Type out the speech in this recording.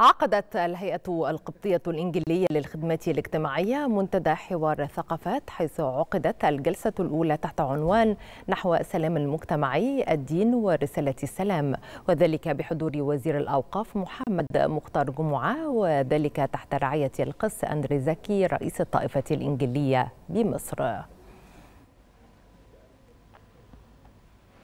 عقدت الهيئة القبطية الإنجيلية للخدمات الاجتماعية منتدى حوار ثقافات حيث عقدت الجلسة الأولى تحت عنوان نحو السلام المجتمعي الدين ورسالة السلام وذلك بحضور وزير الأوقاف محمد مختار جمعة وذلك تحت رعاية القس أندري زكي رئيس الطائفة الإنجيلية بمصر